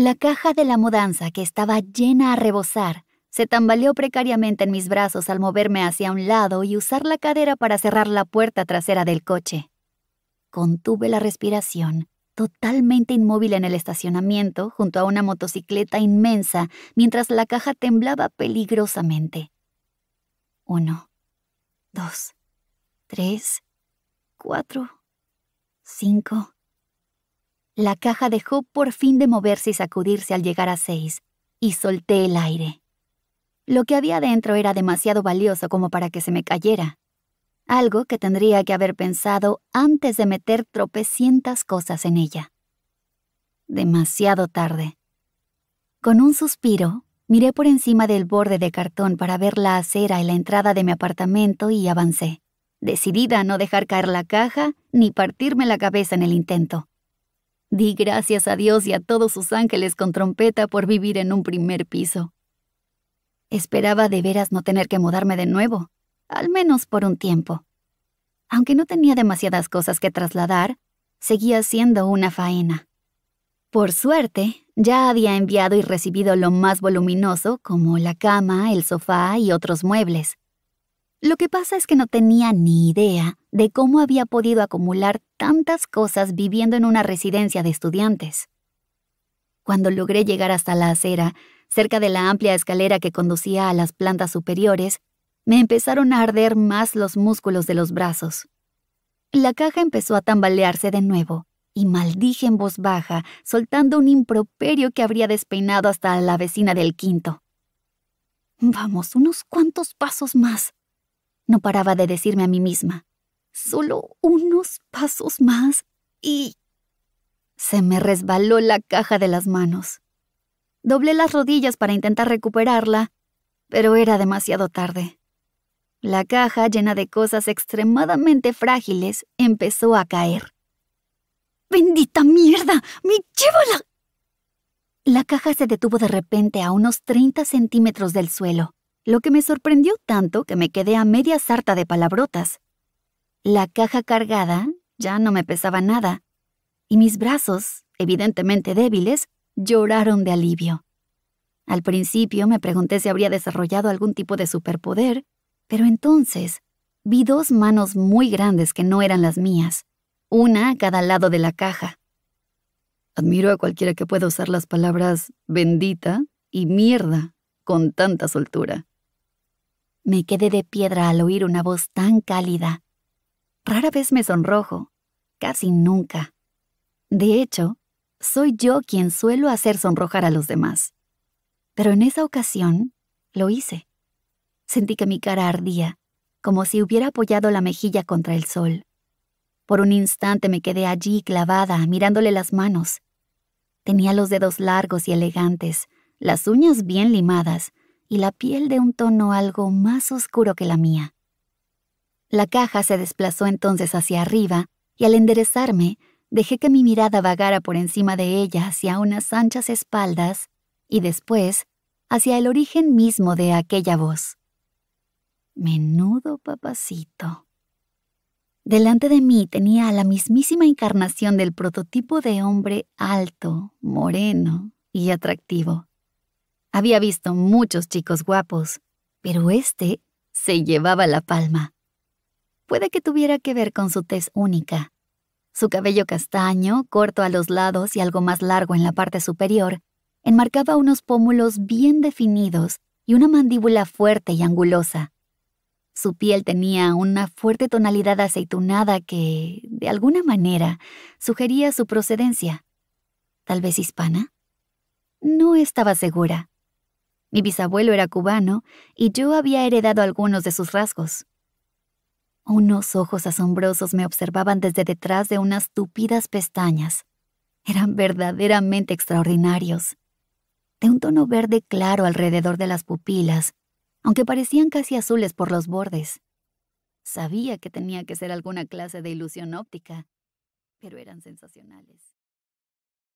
La caja de la mudanza, que estaba llena a rebosar, se tambaleó precariamente en mis brazos al moverme hacia un lado y usar la cadera para cerrar la puerta trasera del coche. Contuve la respiración, totalmente inmóvil en el estacionamiento, junto a una motocicleta inmensa, mientras la caja temblaba peligrosamente. Uno, dos, tres, cuatro, cinco, la caja dejó por fin de moverse y sacudirse al llegar a seis, y solté el aire. Lo que había dentro era demasiado valioso como para que se me cayera. Algo que tendría que haber pensado antes de meter tropecientas cosas en ella. Demasiado tarde. Con un suspiro, miré por encima del borde de cartón para ver la acera y la entrada de mi apartamento y avancé, decidida a no dejar caer la caja ni partirme la cabeza en el intento. Di gracias a Dios y a todos sus ángeles con trompeta por vivir en un primer piso. Esperaba de veras no tener que mudarme de nuevo, al menos por un tiempo. Aunque no tenía demasiadas cosas que trasladar, seguía siendo una faena. Por suerte, ya había enviado y recibido lo más voluminoso, como la cama, el sofá y otros muebles, lo que pasa es que no tenía ni idea de cómo había podido acumular tantas cosas viviendo en una residencia de estudiantes. Cuando logré llegar hasta la acera, cerca de la amplia escalera que conducía a las plantas superiores, me empezaron a arder más los músculos de los brazos. La caja empezó a tambalearse de nuevo, y maldije en voz baja, soltando un improperio que habría despeinado hasta la vecina del quinto. Vamos, unos cuantos pasos más. No paraba de decirme a mí misma, solo unos pasos más y... Se me resbaló la caja de las manos. Doblé las rodillas para intentar recuperarla, pero era demasiado tarde. La caja, llena de cosas extremadamente frágiles, empezó a caer. ¡Bendita mierda! ¡Me llévala! La caja se detuvo de repente a unos 30 centímetros del suelo lo que me sorprendió tanto que me quedé a media sarta de palabrotas. La caja cargada ya no me pesaba nada, y mis brazos, evidentemente débiles, lloraron de alivio. Al principio me pregunté si habría desarrollado algún tipo de superpoder, pero entonces vi dos manos muy grandes que no eran las mías, una a cada lado de la caja. Admiro a cualquiera que pueda usar las palabras bendita y mierda con tanta soltura. Me quedé de piedra al oír una voz tan cálida. Rara vez me sonrojo, casi nunca. De hecho, soy yo quien suelo hacer sonrojar a los demás. Pero en esa ocasión, lo hice. Sentí que mi cara ardía, como si hubiera apoyado la mejilla contra el sol. Por un instante me quedé allí clavada, mirándole las manos. Tenía los dedos largos y elegantes, las uñas bien limadas, y la piel de un tono algo más oscuro que la mía. La caja se desplazó entonces hacia arriba y al enderezarme dejé que mi mirada vagara por encima de ella hacia unas anchas espaldas y después hacia el origen mismo de aquella voz. Menudo papacito. Delante de mí tenía la mismísima encarnación del prototipo de hombre alto, moreno y atractivo. Había visto muchos chicos guapos, pero este se llevaba la palma. Puede que tuviera que ver con su tez única. Su cabello castaño, corto a los lados y algo más largo en la parte superior, enmarcaba unos pómulos bien definidos y una mandíbula fuerte y angulosa. Su piel tenía una fuerte tonalidad aceitunada que, de alguna manera, sugería su procedencia. ¿Tal vez hispana? No estaba segura, mi bisabuelo era cubano y yo había heredado algunos de sus rasgos. Unos ojos asombrosos me observaban desde detrás de unas tupidas pestañas. Eran verdaderamente extraordinarios. De un tono verde claro alrededor de las pupilas, aunque parecían casi azules por los bordes. Sabía que tenía que ser alguna clase de ilusión óptica, pero eran sensacionales.